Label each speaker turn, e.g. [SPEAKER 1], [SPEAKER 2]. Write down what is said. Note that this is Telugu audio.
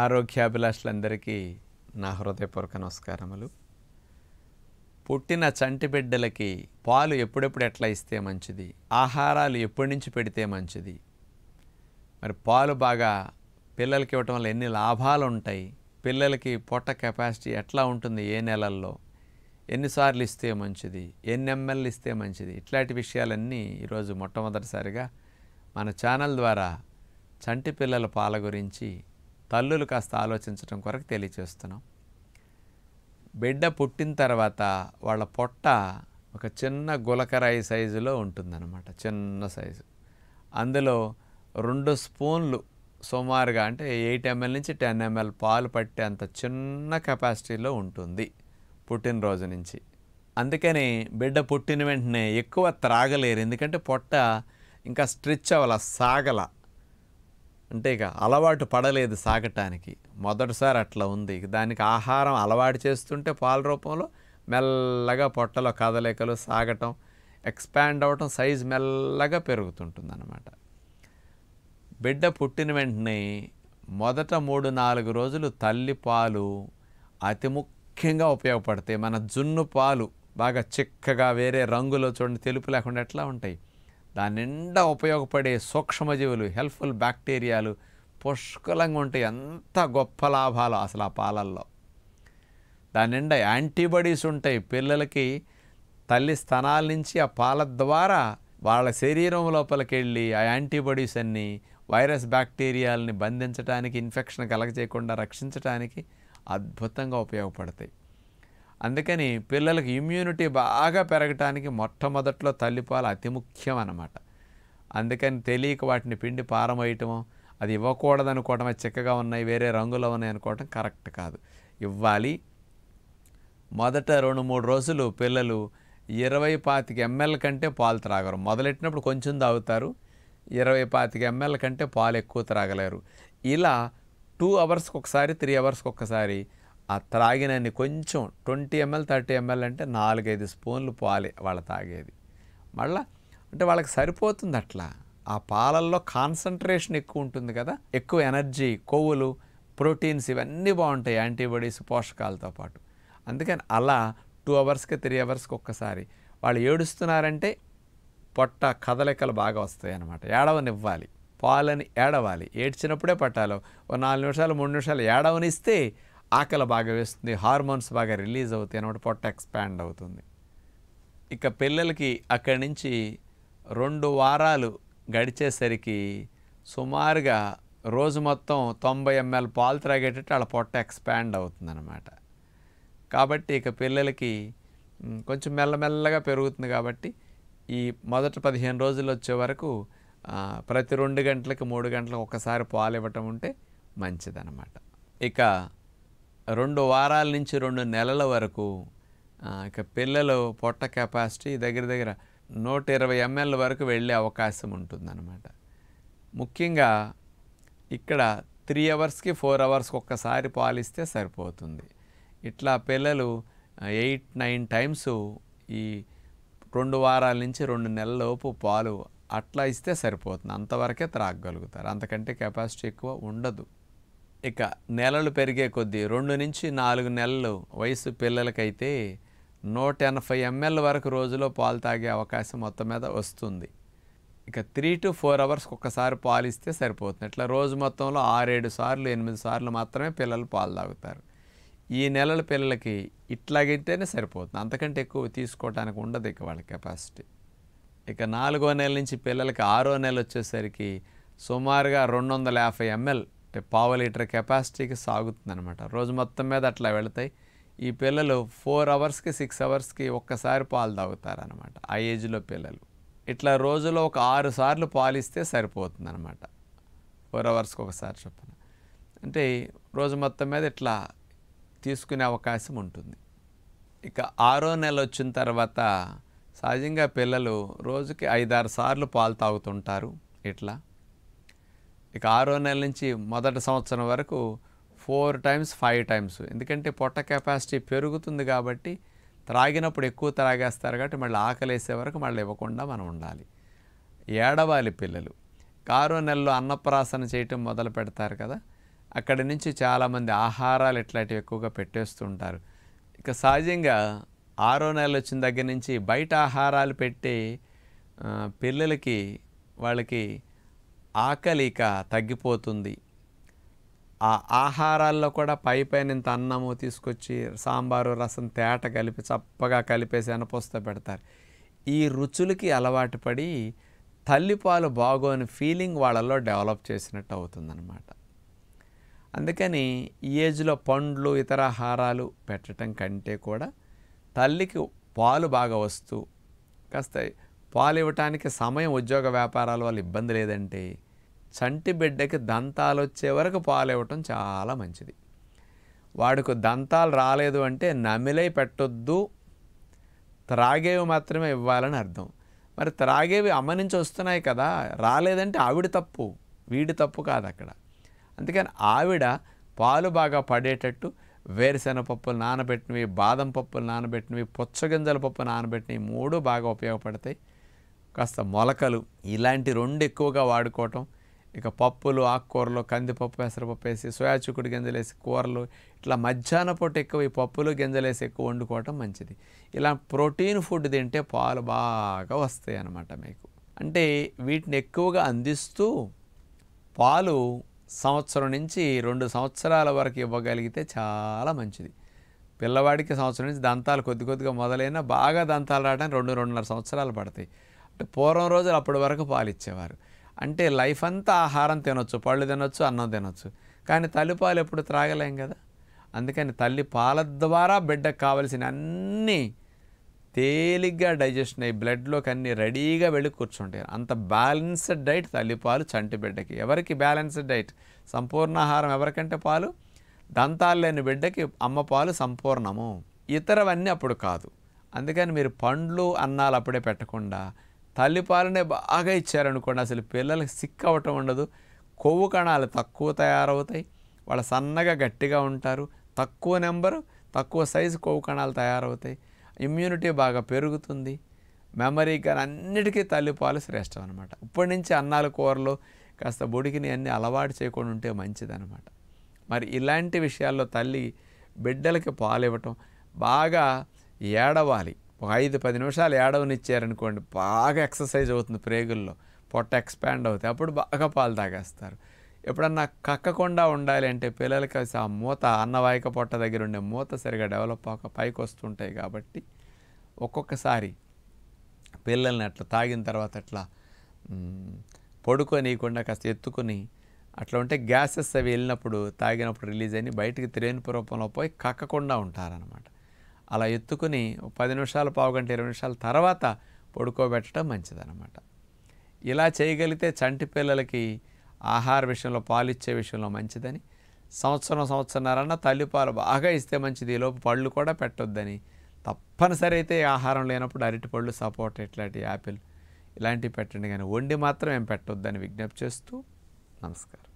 [SPEAKER 1] ఆరోగ్యాభిలాషులందరికీ నా హృదయపూర్వక నమస్కారములు పుట్టిన చంటి బిడ్డలకి పాలు ఎప్పుడెప్పుడు ఎట్లా ఇస్తే మంచిది ఆహారాలు ఎప్పటి నుంచి పెడితే మంచిది మరి పాలు బాగా పిల్లలకి ఇవ్వటం వల్ల ఎన్ని లాభాలు ఉంటాయి పిల్లలకి పొట్ట కెపాసిటీ ఎట్లా ఉంటుంది ఏ నెలల్లో ఎన్నిసార్లు ఇస్తే మంచిది ఎన్ని ఎంఎల్ ఇస్తే మంచిది ఇట్లాంటి విషయాలన్నీ ఈరోజు మొట్టమొదటిసారిగా మన ఛానల్ ద్వారా చంటి పిల్లల పాల గురించి తల్లులు కాస్త ఆలోచించడం కొరకు తెలియచేస్తున్నాం బిడ్డ పుట్టిన తర్వాత వాళ్ళ పొట్ట ఒక చిన్న గులకరాయి సైజులో ఉంటుందన్నమాట చిన్న సైజు అందులో రెండు స్పూన్లు సుమారుగా అంటే ఎయిట్ ఎంఎల్ నుంచి టెన్ ఎంఎల్ పాలు పట్టే అంత చిన్న కెపాసిటీలో ఉంటుంది పుట్టినరోజు నుంచి అందుకని బిడ్డ పుట్టిన వెంటనే ఎక్కువ త్రాగలేరు ఎందుకంటే పొట్ట ఇంకా స్ట్రిచ్ అవ్వాల సాగల అంటే ఇక అలవాటు పడలేదు సాగటానికి మొదటిసారి అట్లా ఉంది దానికి ఆహారం అలవాటు చేస్తుంటే పాల రూపంలో మెల్లగా పొట్టలో కదలికలు సాగటం ఎక్స్పాండ్ అవటం సైజ్ మెల్లగా పెరుగుతుంటుంది అన్నమాట బిడ్డ పుట్టిన వెంటనే మొదట మూడు నాలుగు రోజులు తల్లి పాలు అతి ముఖ్యంగా ఉపయోగపడతాయి మన జున్ను పాలు బాగా చిక్కగా వేరే రంగులో చూడండి తెలుపు లేకుండా ఎట్లా ఉంటాయి దాని నిండా ఉపయోగపడే సూక్ష్మజీవులు హెల్ప్ఫుల్ బ్యాక్టీరియాలు పుష్కలంగా ఉంటాయి ఎంత గొప్ప లాభాలు అసలు ఆ పాలల్లో దాని నిండా యాంటీబాడీస్ ఉంటాయి పిల్లలకి తల్లి స్థనాల నుంచి ఆ పాల ద్వారా వాళ్ళ శరీరం లోపలికి వెళ్ళి ఆ యాంటీబాడీస్ అన్నీ వైరస్ బ్యాక్టీరియాలని బంధించడానికి ఇన్ఫెక్షన్ కలగజేయకుండా రక్షించడానికి అద్భుతంగా ఉపయోగపడతాయి అందుకని పిల్లలకు ఇమ్యూనిటీ బాగా పెరగటానికి మొట్టమొదట్లో తల్లిపాలు అతి ముఖ్యం అన్నమాట అందుకని తెలియక వాటిని పిండి పారమోయటము అది ఇవ్వకూడదు అనుకోవటమే చిక్కగా ఉన్నాయి వేరే రంగులో ఉన్నాయి అనుకోవటం కరెక్ట్ కాదు ఇవ్వాలి మొదట రెండు మూడు రోజులు పిల్లలు ఇరవై పాతిక ఎంఎల్ కంటే పాలు త్రాగరు మొదలెట్టినప్పుడు కొంచెం తాగుతారు ఇరవై పాతిక ఎంఎల్ కంటే పాలు ఎక్కువ త్రాగలేరు ఇలా టూ అవర్స్కి ఒకసారి త్రీ అవర్స్కి ఒకసారి ఆ త్రాగినన్ని కొంచెం ట్వంటీ ఎంఎల్ థర్టీ ఎంఎల్ అంటే నాలుగైదు స్పూన్లు పాలే వాళ్ళు తాగేది మళ్ళా అంటే వాళ్ళకి సరిపోతుంది అట్లా ఆ పాలల్లో కాన్సన్ట్రేషన్ ఎక్కువ ఉంటుంది కదా ఎక్కువ ఎనర్జీ కొవ్వులు ప్రోటీన్స్ ఇవన్నీ బాగుంటాయి యాంటీబాడీస్ పోషకాలతో పాటు అందుకని అలా టూ అవర్స్కి త్రీ అవర్స్కి ఒక్కసారి వాళ్ళు ఏడుస్తున్నారంటే పొట్ట కదలికలు బాగా వస్తాయి అనమాట ఏడవనివ్వాలి పాలని ఏడవాలి ఏడ్చినప్పుడే పట్టాలో ఓ నాలుగు నిమిషాలు మూడు నిమిషాలు ఏడవనిస్తే ఆకలి బాగా వేస్తుంది హార్మోన్స్ బాగా రిలీజ్ అవుతాయి అనమాట పొట్ట ఎక్స్పాండ్ అవుతుంది ఇక పిల్లలకి అక్కడి నుంచి రెండు వారాలు గడిచేసరికి సుమారుగా రోజు మొత్తం తొంభై ఎంఎల్ పాలు త్రాగేటట్టు వాళ్ళ పొట్ట ఎక్స్పాండ్ అవుతుందన్నమాట కాబట్టి ఇక పిల్లలకి కొంచెం మెల్లమెల్లగా పెరుగుతుంది కాబట్టి ఈ మొదటి పదిహేను రోజులు వచ్చే వరకు ప్రతి రెండు గంటలకు మూడు గంటలకు ఒకసారి పాలు ఇవ్వటం ఉంటే మంచిదన్నమాట ఇక రెండు వారాల నుంచి రెండు నెలల వరకు ఇక పిల్లలు పొట్ట కెపాసిటీ దగ్గర దగ్గర నూట ఇరవై ఎంఎల్ వరకు వెళ్ళే అవకాశం ఉంటుందన్నమాట ముఖ్యంగా ఇక్కడ త్రీ అవర్స్కి ఫోర్ అవర్స్కి ఒక్కసారి పాలిస్తే సరిపోతుంది ఇట్లా పిల్లలు ఎయిట్ నైన్ టైమ్స్ ఈ రెండు వారాల నుంచి రెండు నెలలలోపు పాలు అట్లా ఇస్తే సరిపోతుంది అంతవరకే త్రాగగలుగుతారు అంతకంటే కెపాసిటీ ఎక్కువ ఉండదు ఇక నెలలు పెరిగే కొద్దీ రెండు నుంచి నాలుగు నెలలు వయసు పిల్లలకైతే నూట ఎనభై ఎంఎల్ వరకు రోజులో పాలు తాగే అవకాశం మొత్తం మీద వస్తుంది ఇక త్రీ టు ఫోర్ అవర్స్ ఒక్కసారి పాలు ఇస్తే సరిపోతుంది ఇట్లా రోజు మొత్తంలో ఆరేడు సార్లు ఎనిమిది సార్లు మాత్రమే పిల్లలు పాలు తాగుతారు ఈ నెలల పిల్లలకి ఇట్లాగైతేనే సరిపోతుంది అంతకంటే ఎక్కువ తీసుకోవడానికి ఉండదు ఇక వాళ్ళ కెపాసిటీ ఇక నాలుగో నెల నుంచి పిల్లలకి ఆరో నెల వచ్చేసరికి సుమారుగా రెండు వందల యాభై ఎంఎల్ అంటే పావు లీటర్ కెపాసిటీకి సాగుతుంది అనమాట రోజు మొత్తం మీద అట్లా వెళతాయి ఈ పిల్లలు ఫోర్ అవర్స్కి సిక్స్ అవర్స్కి ఒక్కసారి పాలు తాగుతారనమాట ఆ ఏజ్లో పిల్లలు ఇట్లా రోజులో ఒక ఆరు సార్లు పాలు ఇస్తే సరిపోతుంది అనమాట ఫోర్ అవర్స్కి ఒకసారి చొప్పున అంటే రోజు మొత్తం మీద ఇట్లా తీసుకునే అవకాశం ఉంటుంది ఇక ఆరో నెల వచ్చిన తర్వాత సహజంగా పిల్లలు రోజుకి ఐదారు సార్లు పాలు తాగుతుంటారు ఇట్లా ఇక ఆరో నెల నుంచి మొదటి సంవత్సరం వరకు ఫోర్ టైమ్స్ ఫైవ్ టైమ్స్ ఎందుకంటే పొట్ట కెపాసిటీ పెరుగుతుంది కాబట్టి త్రాగినప్పుడు ఎక్కువ త్రాగేస్తారు కాబట్టి మళ్ళీ ఆకలేసే వరకు మళ్ళీ ఇవ్వకుండా మనం ఉండాలి ఏడవాలి పిల్లలు ఆరో నెలలో అన్నప్రాసన చేయటం మొదలు పెడతారు కదా అక్కడి నుంచి చాలామంది ఆహారాలు ఇట్లాంటివి ఎక్కువగా పెట్టేస్తుంటారు ఇక సహజంగా ఆరో నెల వచ్చిన దగ్గర నుంచి బయట ఆహారాలు పెట్టి పిల్లలకి వాళ్ళకి ఆకలిక తగ్గిపోతుంది ఆ ఆహారాల్లో కూడా పై పైన ఇంత అన్నము తీసుకొచ్చి సాంబారు రసం తేట కలిపి చప్పగా కలిపేసి అనపోస్త పెడతారు ఈ రుచులకి అలవాటు పడి తల్లిపాలు బాగోని ఫీలింగ్ వాళ్ళలో డెవలప్ చేసినట్టు అవుతుందన్నమాట అందుకని ఈ ఏజ్లో పండ్లు ఇతర ఆహారాలు పెట్టడం కంటే కూడా తల్లికి పాలు బాగా వస్తూ కాస్త పాలు ఇవ్వటానికి సమయం ఉద్యోగ వ్యాపారాల వల్ల ఇబ్బంది లేదంటే చంటి బిడ్డకి దంతాలు వచ్చే వరకు పాలు ఇవ్వటం చాలా మంచిది వాడికి దంతాలు రాలేదు అంటే నమిలై పెట్టొద్దు త్రాగేవి మాత్రమే ఇవ్వాలని అర్థం మరి త్రాగేవి అమ్మ నుంచి వస్తున్నాయి కదా రాలేదంటే ఆవిడ తప్పు వీడి తప్పు కాదు అక్కడ అందుకని ఆవిడ పాలు బాగా పడేటట్టు వేరుశెనగ పప్పులు నానబెట్టినవి బాదం పప్పులు నానబెట్టినవి పుచ్చగింజల పప్పు నానబెట్టినవి మూడు బాగా ఉపయోగపడతాయి కాస్త మొలకలు ఇలాంటి రెండు ఎక్కువగా వాడుకోవటం ఇక పప్పులు ఆకుకూరలు కందిపప్పు పెసరపప్పు వేసి సోయాచుకుడు గింజలేసి కూరలు ఇట్లా మధ్యాహ్న పూట ఎక్కువ ఈ పప్పులు గింజలేసి ఎక్కువ వండుకోవటం మంచిది ఇలా ప్రోటీన్ ఫుడ్ తింటే పాలు బాగా వస్తాయి అన్నమాట మీకు అంటే వీటిని ఎక్కువగా అందిస్తూ పాలు సంవత్సరం నుంచి రెండు సంవత్సరాల వరకు ఇవ్వగలిగితే చాలా మంచిది పిల్లవాడికి సంవత్సరం నుంచి దంతాలు కొద్ది కొద్దిగా మొదలైనా బాగా దంతాలు రావడానికి రెండు రెండున్నర సంవత్సరాలు పడతాయి అంటే పూర్వం రోజులు అప్పటి వరకు పాలు ఇచ్చేవారు అంటే లైఫ్ అంతా ఆహారం తినొచ్చు పళ్ళు తినొచ్చు అన్నం తినొచ్చు కానీ తల్లి పాలు ఎప్పుడు త్రాగలేం కదా అందుకని తల్లి పాల ద్వారా బిడ్డకు కావలసిన అన్నీ తేలిగ్గా డైజెషన్ అయ్యి బ్లడ్లోకి అన్ని రెడీగా వెళ్ళి కూర్చుంటాయి అంత బ్యాలెన్స్డ్ డైట్ తల్లిపాలు చంటి బిడ్డకి ఎవరికి బ్యాలెన్స్డ్ డైట్ సంపూర్ణ ఆహారం ఎవరికంటే పాలు దంతాలు లేని బిడ్డకి అమ్మ పాలు సంపూర్ణము ఇతరవన్నీ అప్పుడు కాదు అందుకని మీరు పండ్లు అన్నాలు అప్పుడే పెట్టకుండా తల్లిపాలనే బాగా ఇచ్చారనుకోండి అసలు పిల్లలకి సిక్ అవ్వటం ఉండదు కొవ్వు కణాలు తక్కువ తయారవుతాయి వాళ్ళు సన్నగా గట్టిగా ఉంటారు తక్కువ నెంబరు తక్కువ సైజు కొవ్వు కణాలు తయారవుతాయి ఇమ్యూనిటీ బాగా పెరుగుతుంది మెమరీ కానీ అన్నిటికీ తల్లిపాలు శ్రేష్టం అనమాట ఇప్పటి నుంచి అన్నాలు కూరలు కాస్త బుడికిని అన్ని అలవాటు చేయకుండా ఉంటే మంచిదనమాట మరి ఇలాంటి విషయాల్లో తల్లి బిడ్డలకి పాలు ఇవ్వటం బాగా ఏడవాలి ఒక ఐదు పది నిమిషాలు ఏడవనిచ్చారనుకోండి బాగా ఎక్సర్సైజ్ అవుతుంది ప్రేగుల్లో పొట్ట ఎక్స్పాండ్ అవుతాయి అప్పుడు బాగా పాలు తాగేస్తారు ఎప్పుడన్నా కక్కకుండా ఉండాలి అంటే పిల్లలకి ఆ మూత అన్నవాయిక పొట్ట దగ్గర ఉండే మూత సరిగా డెవలప్ అవ్వక పైకి వస్తుంటాయి కాబట్టి ఒక్కొక్కసారి పిల్లల్ని అట్లా తాగిన తర్వాత అట్లా పడుకోనీయకుండా కాస్త ఎత్తుకుని అట్లా ఉంటే గ్యాసెస్ అవి వెళ్ళినప్పుడు తాగినప్పుడు రిలీజ్ అయిన బయటికి త్రేణి రూపంలో పోయి కక్కకుండా ఉంటారనమాట అలా ఎత్తుకుని పది నిమిషాలు పావు గంట ఇరవై నిమిషాల తర్వాత పడుకోబెట్టడం మంచిదన్నమాట ఇలా చేయగలిగితే చంటి పిల్లలకి ఆహార విషయంలో పాలిచ్చే విషయంలో మంచిదని సంవత్సరం సంవత్సరంన్నరన్న తల్లిపాలు బాగా ఇస్తే మంచిది ఈలోపు పళ్ళు కూడా పెట్టొద్దని తప్పనిసరి అయితే ఆహారం లేనప్పుడు అరటిపళ్ళు సపోర్ట్ ఇట్లాంటి యాపిల్ ఇలాంటివి పెట్టండి కానీ వండి మాత్రం ఏం పెట్టొద్దని విజ్ఞప్తి చేస్తూ నమస్కారం